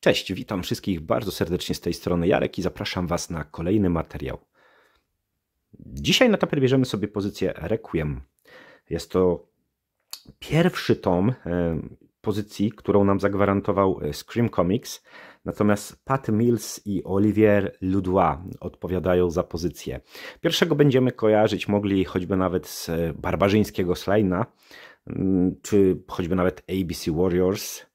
Cześć, witam wszystkich bardzo serdecznie z tej strony Jarek i zapraszam Was na kolejny materiał. Dzisiaj na tapet bierzemy sobie pozycję Requiem. Jest to pierwszy tom e, pozycji, którą nam zagwarantował e, Scream Comics, natomiast Pat Mills i Olivier Ludois odpowiadają za pozycję. Pierwszego będziemy kojarzyć mogli choćby nawet z e, barbarzyńskiego Slajna, mm, czy choćby nawet ABC Warriors,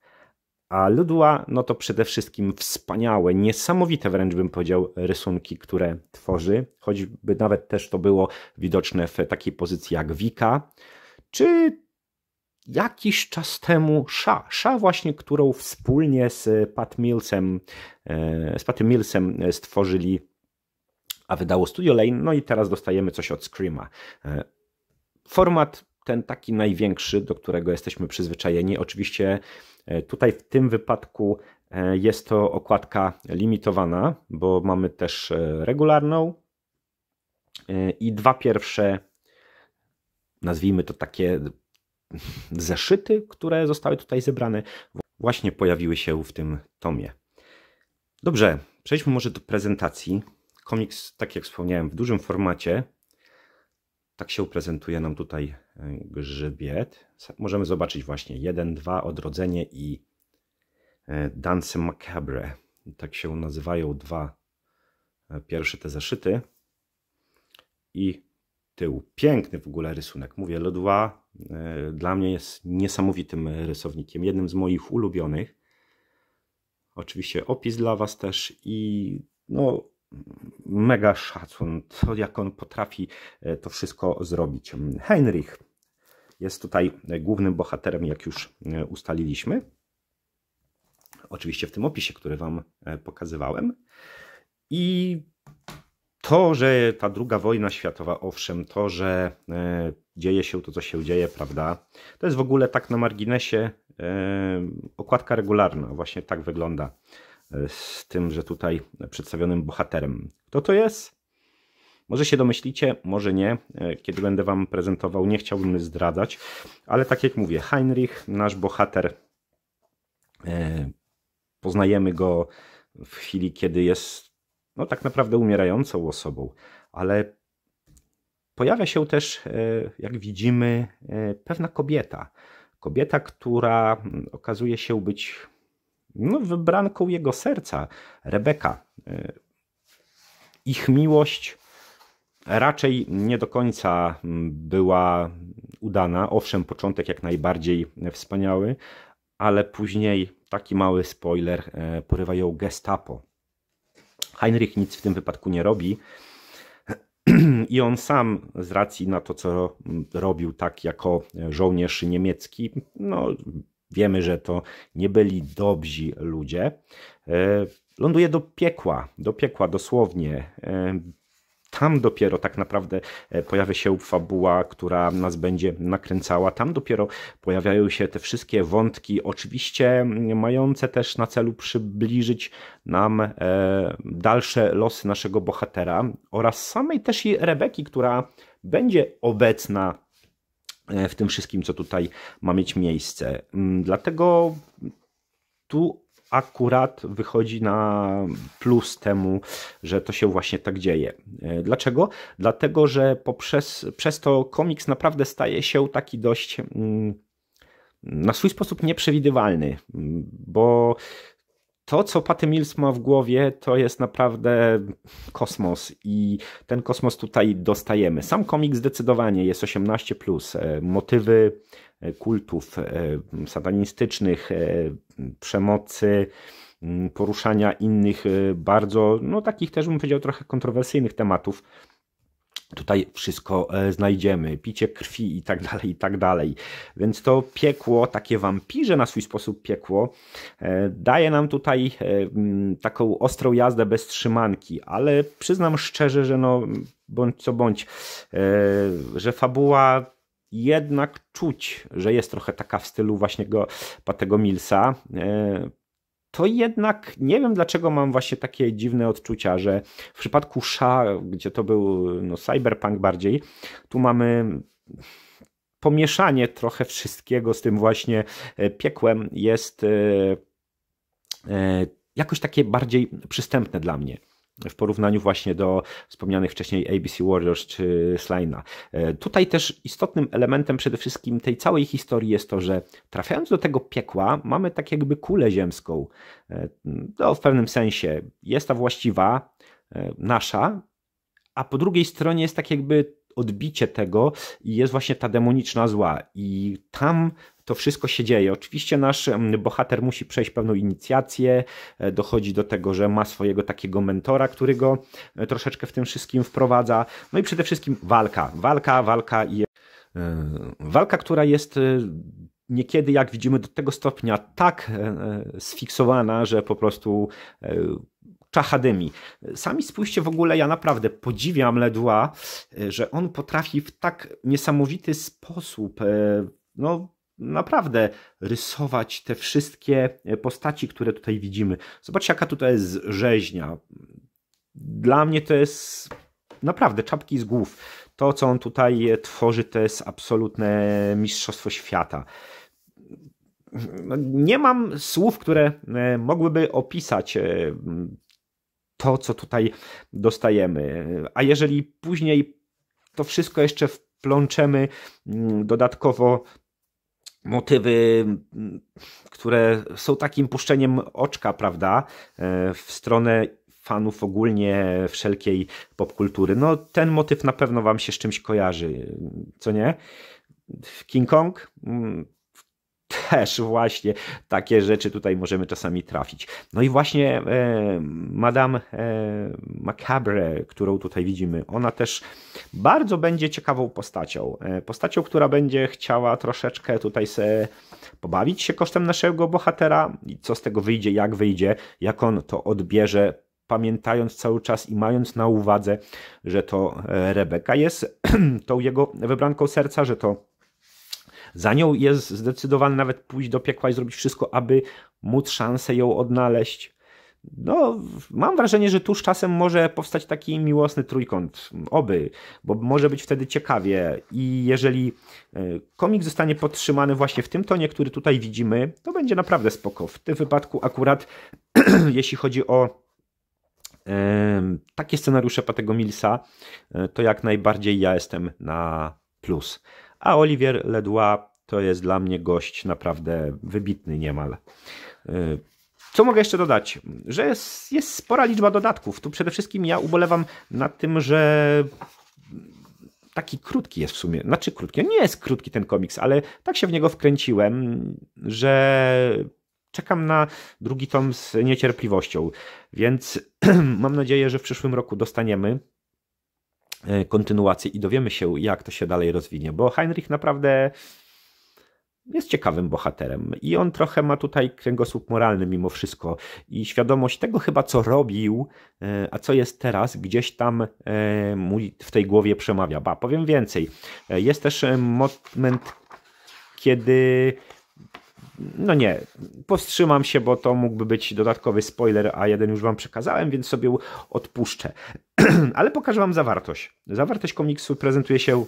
a Ludła, no to przede wszystkim wspaniałe, niesamowite wręcz bym powiedział rysunki, które tworzy, choćby nawet też to było widoczne w takiej pozycji jak Wika, czy jakiś czas temu Sza, Sza właśnie, którą wspólnie z Pat Millsem, e, z Patem Millsem stworzyli, a wydało Studio Lane, no i teraz dostajemy coś od Screama. E, format ten taki największy, do którego jesteśmy przyzwyczajeni. Oczywiście e, tutaj w tym wypadku e, jest to okładka limitowana, bo mamy też e, regularną i dwa pierwsze, nazwijmy to takie zeszyty, które zostały tutaj zebrane, właśnie pojawiły się w tym tomie. Dobrze, przejdźmy może do prezentacji. Komiks, tak jak wspomniałem, w dużym formacie, tak się prezentuje nam tutaj e, grzybiet. Możemy zobaczyć właśnie 1, 2, odrodzenie i e, Dance Macabre. Tak się nazywają dwa e, pierwsze te zeszyty. I tył. Piękny w ogóle rysunek. Mówię, ledwa dla mnie jest niesamowitym rysownikiem. Jednym z moich ulubionych. Oczywiście opis dla Was też i no, mega szacun, to jak on potrafi e, to wszystko zrobić. Heinrich jest tutaj głównym bohaterem, jak już e, ustaliliśmy. Oczywiście w tym opisie, który Wam e, pokazywałem. I to, że ta druga wojna światowa, owszem, to, że dzieje się to, co się dzieje, prawda? To jest w ogóle tak na marginesie okładka regularna, właśnie tak wygląda z tym, że tutaj przedstawionym bohaterem. Kto to jest? Może się domyślicie, może nie. E, kiedy będę Wam prezentował, nie chciałbym zdradzać, ale tak jak mówię, Heinrich, nasz bohater, e, poznajemy go w chwili, kiedy jest no, tak naprawdę umierającą osobą, ale pojawia się też, e, jak widzimy, pewna kobieta. Kobieta, która okazuje się być no, wybranką jego serca, Rebeka. Ich miłość raczej nie do końca była udana. Owszem, początek jak najbardziej wspaniały, ale później taki mały spoiler e, porywa ją Gestapo. Heinrich nic w tym wypadku nie robi. I on sam z racji na to, co robił tak jako żołnierz niemiecki, no, wiemy, że to nie byli dobrzy ludzie, e, ląduje do piekła, do piekła dosłownie. E, tam dopiero tak naprawdę e, pojawia się fabuła, która nas będzie nakręcała. Tam dopiero pojawiają się te wszystkie wątki, oczywiście mm, mające też na celu przybliżyć nam dalsze losy naszego bohatera oraz samej też i Rebeki, która będzie obecna E, w tym wszystkim, co tutaj ma mieć miejsce. Mm, dlatego tu akurat wychodzi na plus temu, że to się właśnie tak dzieje. E, dlaczego? Dlatego, że poprzez, przez to komiks naprawdę staje się taki dość mm, na swój sposób nieprzewidywalny, mm, bo to, co Paty Mills ma w głowie, to jest naprawdę kosmos i ten kosmos tutaj dostajemy. Sam komik zdecydowanie jest 18+, plus. E, motywy e, kultów e, satanistycznych, przemocy, mm, poruszania innych bardzo, no takich też bym powiedział trochę kontrowersyjnych tematów Tutaj wszystko e, znajdziemy, picie krwi i tak dalej, i tak dalej. Więc to piekło, takie wampirze na swój sposób piekło, e, daje nam tutaj e, mm, taką ostrą jazdę bez trzymanki, ale przyznam szczerze, że no bądź co bądź, że fabuła jednak czuć, że jest trochę taka w stylu właśnie go Patego Millsa to jednak nie wiem, dlaczego mam właśnie takie dziwne odczucia, że w przypadku Sha, gdzie to był no, cyberpunk bardziej, tu mamy pomieszanie trochę wszystkiego z tym właśnie e, piekłem jest e, e, jakoś takie bardziej przystępne dla mnie w porównaniu właśnie do wspomnianych wcześniej ABC Warriors czy Slina. E, tutaj też istotnym elementem przede wszystkim tej całej historii jest to, że trafiając do tego piekła, mamy tak jakby kulę ziemską. E, no, w pewnym sensie jest ta właściwa, e, nasza, a po drugiej stronie jest tak jakby odbicie tego i jest właśnie ta demoniczna zła. I tam to wszystko się dzieje. Oczywiście nasz mm, bohater musi przejść pewną inicjację, e, dochodzi do tego, że ma swojego takiego mentora, który go e, troszeczkę w tym wszystkim wprowadza. No i przede wszystkim walka. Walka, walka i e, walka, która jest niekiedy, jak widzimy, do tego stopnia tak sfiksowana, że po prostu czachadymi. Sami spójrzcie w ogóle, ja naprawdę podziwiam Ledła, że on potrafi w tak niesamowity sposób no, naprawdę rysować te wszystkie e, postaci, które tutaj widzimy. Zobaczcie, jaka tutaj jest rzeźnia. Dla mnie to jest naprawdę czapki z głów. To, co on tutaj e, tworzy, to jest absolutne mistrzostwo świata. No, nie mam słów, które e, mogłyby opisać to, co tutaj dostajemy. A jeżeli później to wszystko jeszcze wplączemy mm, dodatkowo motywy, które są takim puszczeniem oczka, prawda, e, w stronę fanów ogólnie wszelkiej popkultury. No ten motyw na pewno wam się z czymś kojarzy, co nie? King Kong mm, też właśnie takie rzeczy tutaj możemy czasami trafić. No i właśnie e, Madame e, Macabre, którą tutaj widzimy, ona też bardzo będzie ciekawą postacią. E, postacią, która będzie chciała troszeczkę tutaj se pobawić się kosztem naszego bohatera i co z tego wyjdzie, jak wyjdzie, jak on to odbierze, pamiętając cały czas i mając na uwadze, że to e, Rebeka jest tą jego wybranką serca, że to za nią jest zdecydowany nawet pójść do piekła i zrobić wszystko, aby móc szansę ją odnaleźć. No, mam wrażenie, że tuż czasem może powstać taki miłosny trójkąt, oby, bo może być wtedy ciekawie. I jeżeli e, komik zostanie podtrzymany właśnie w tym tonie, który tutaj widzimy, to będzie naprawdę spoko. W tym wypadku akurat, jeśli chodzi o e, takie scenariusze Patego Millsa, e, to jak najbardziej ja jestem na plus a Olivier Ledła to jest dla mnie gość naprawdę wybitny niemal. Y, co mogę jeszcze dodać? Że jest, jest spora liczba dodatków. Tu przede wszystkim ja ubolewam nad tym, że taki krótki jest w sumie. Znaczy krótki, nie jest krótki ten komiks, ale tak się w niego wkręciłem, że czekam na drugi tom z niecierpliwością. Więc mam nadzieję, że w przyszłym roku dostaniemy E, kontynuację i dowiemy się, jak to się dalej rozwinie, bo Heinrich naprawdę jest ciekawym bohaterem i on trochę ma tutaj kręgosłup moralny mimo wszystko i świadomość tego chyba, co robił, e, a co jest teraz, gdzieś tam e, w tej głowie przemawia. Ba, powiem więcej, jest też moment, kiedy no nie, powstrzymam się, bo to mógłby być dodatkowy spoiler, a jeden już wam przekazałem, więc sobie odpuszczę. Ale pokażę wam zawartość. Zawartość komiksu prezentuje się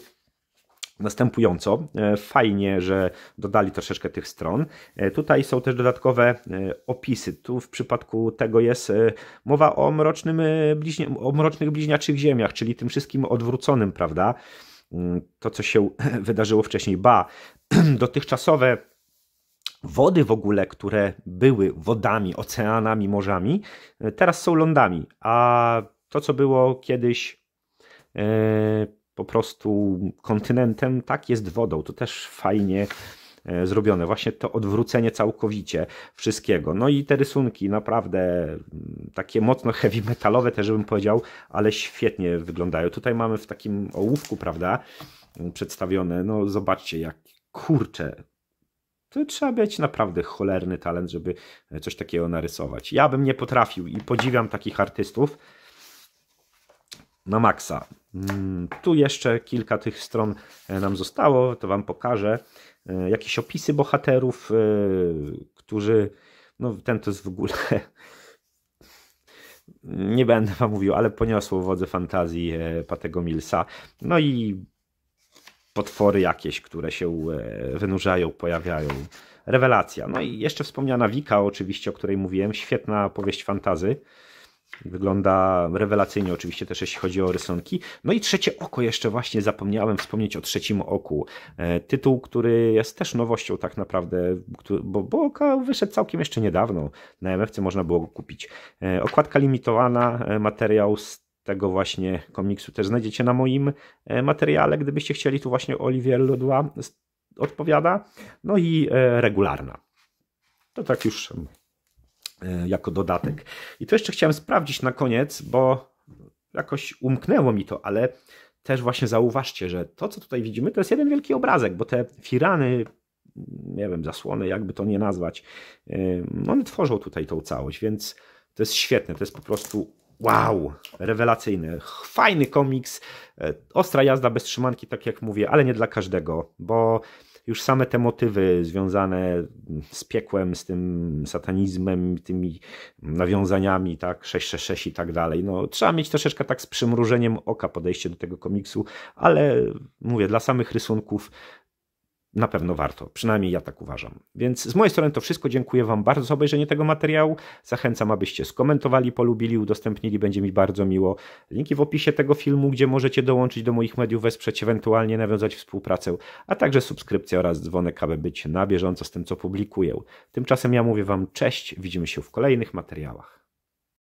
następująco. E, fajnie, że dodali troszeczkę tych stron. E, tutaj są też dodatkowe e, opisy. Tu w przypadku tego jest mowa o, mrocznym bliźnie, o mrocznych bliźniaczych ziemiach, czyli tym wszystkim odwróconym, prawda? Mm, to, co się wydarzyło wcześniej. Ba, dotychczasowe wody w ogóle, które były wodami, oceanami, morzami, e, teraz są lądami, a to, co było kiedyś e, po prostu kontynentem, tak jest wodą. To też fajnie e, zrobione. Właśnie to odwrócenie całkowicie wszystkiego. No i te rysunki naprawdę mm, takie mocno heavy metalowe też bym powiedział, ale świetnie wyglądają. Tutaj mamy w takim ołówku, prawda, przedstawione. No zobaczcie jak kurcze to trzeba mieć naprawdę cholerny talent, żeby e, coś takiego narysować. Ja bym nie potrafił i podziwiam takich artystów na maksa. Mm, tu jeszcze kilka tych stron e, nam zostało, to Wam pokażę. E, jakieś opisy bohaterów, którzy, no ten to jest w ogóle nie będę wam mówił, ale poniosło wodze fantazji Patego Millsa. No i potwory jakieś, które się e, wynurzają, pojawiają. Rewelacja. No i jeszcze wspomniana Wika, oczywiście, o której mówiłem. Świetna powieść fantazy. Wygląda rewelacyjnie, oczywiście, też jeśli chodzi o rysunki. No i trzecie oko, jeszcze właśnie zapomniałem wspomnieć o trzecim oku. E, tytuł, który jest też nowością, tak naprawdę, bo, bo wyszedł całkiem jeszcze niedawno. Na MFC można było go kupić. E, okładka limitowana, materiał z tego właśnie komiksu też znajdziecie na moim e, materiale, gdybyście chcieli. Tu właśnie Olivier Lodła odpowiada. No i e, regularna. To tak już e, jako dodatek. I to jeszcze chciałem sprawdzić na koniec, bo jakoś umknęło mi to, ale też właśnie zauważcie, że to, co tutaj widzimy, to jest jeden wielki obrazek, bo te firany, nie wiem, zasłony, jakby to nie nazwać, one tworzą tutaj tą całość, więc to jest świetne. To jest po prostu Wow, rewelacyjny, fajny komiks, e, ostra jazda bez trzymanki, tak jak mówię, ale nie dla każdego, bo już same te motywy związane z piekłem, z tym satanizmem, tymi nawiązaniami, tak, 666 i tak dalej. No, trzeba mieć troszeczkę tak z przymrużeniem oka podejście do tego komiksu, ale mówię, dla samych rysunków na pewno warto. Przynajmniej ja tak uważam. Więc z mojej strony to wszystko. Dziękuję Wam bardzo za obejrzenie tego materiału. Zachęcam, abyście skomentowali, polubili, udostępnili. Będzie mi bardzo miło. Linki w opisie tego filmu, gdzie możecie dołączyć do moich mediów, wesprzeć, ewentualnie nawiązać współpracę, a także subskrypcja oraz dzwonek, aby być na bieżąco z tym, co publikuję. Tymczasem ja mówię Wam cześć. Widzimy się w kolejnych materiałach.